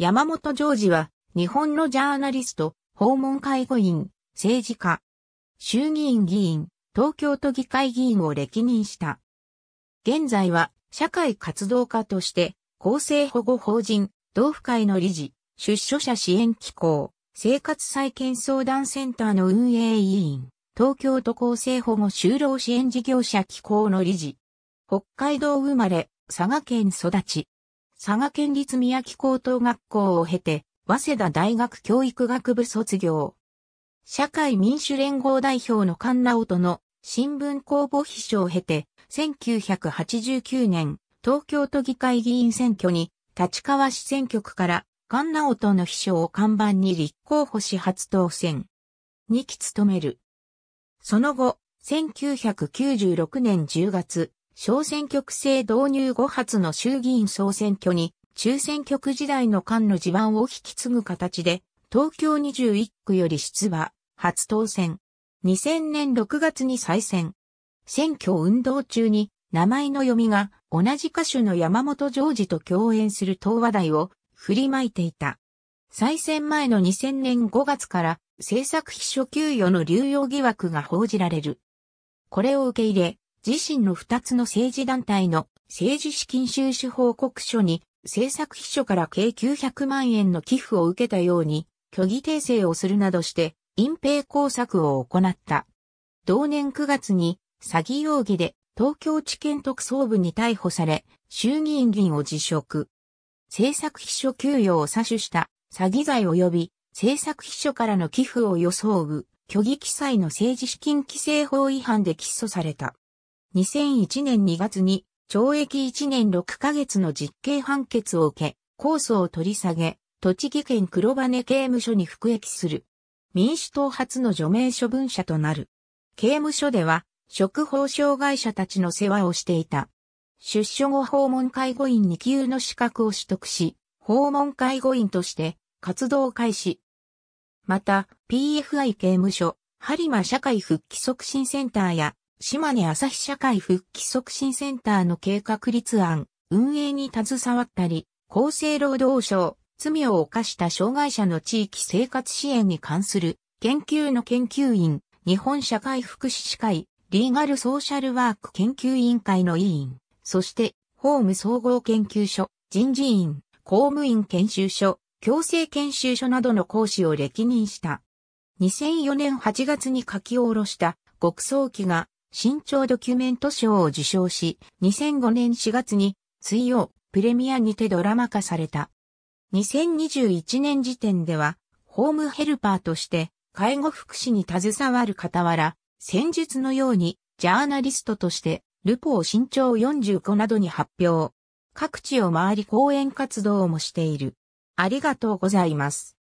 山本常治は、日本のジャーナリスト、訪問介護員、政治家、衆議院議員、東京都議会議員を歴任した。現在は、社会活動家として、厚生保護法人、同府会の理事、出所者支援機構、生活再建相談センターの運営委員、東京都厚生保護就労支援事業者機構の理事、北海道生まれ、佐賀県育ち。佐賀県立宮城高等学校を経て、早稲田大学教育学部卒業。社会民主連合代表の菅直人の新聞公募秘書を経て、1989年、東京都議会議員選挙に、立川市選挙区から菅直人の秘書を看板に立候補し初当選。2期務める。その後、1996年10月、小選挙区制導入後発の衆議院総選挙に、中選挙区時代の間の地盤を引き継ぐ形で、東京21区より出馬、初当選。2000年6月に再選。選挙運動中に、名前の読みが同じ歌手の山本ジョージと共演する東和題を振りまいていた。再選前の2000年5月から政策秘書給与の流用疑惑が報じられる。これを受け入れ、自身の二つの政治団体の政治資金収支報告書に政策秘書から計900万円の寄付を受けたように虚偽訂正をするなどして隠蔽工作を行った。同年9月に詐欺容疑で東京地検特捜部に逮捕され衆議院議員を辞職。政策秘書給与を詐取した詐欺罪及び政策秘書からの寄付を装う虚偽記載の政治資金規正法違反で起訴された。2001年2月に懲役1年6ヶ月の実刑判決を受け、控訴を取り下げ、栃木県黒羽刑務所に服役する。民主党初の除名処分者となる。刑務所では、職法障害者たちの世話をしていた。出所後訪問介護員2級の資格を取得し、訪問介護員として活動開始。また、PFI 刑務所、播磨社会復帰促進センターや島根朝日社会復帰促進センターの計画立案、運営に携わったり、厚生労働省、罪を犯した障害者の地域生活支援に関する研究の研究員、日本社会福祉士会、リーガルソーシャルワーク研究委員会の委員、そして法務総合研究所、人事院、公務員研修所、強制研修所などの講師を歴任した。2004年8月に書き下ろした極早期が新潮ドキュメント賞を受賞し、2005年4月に水曜プレミアにてドラマ化された。2021年時点では、ホームヘルパーとして介護福祉に携わる傍ら、先日のようにジャーナリストとしてルポを新長45などに発表。各地を回り講演活動もしている。ありがとうございます。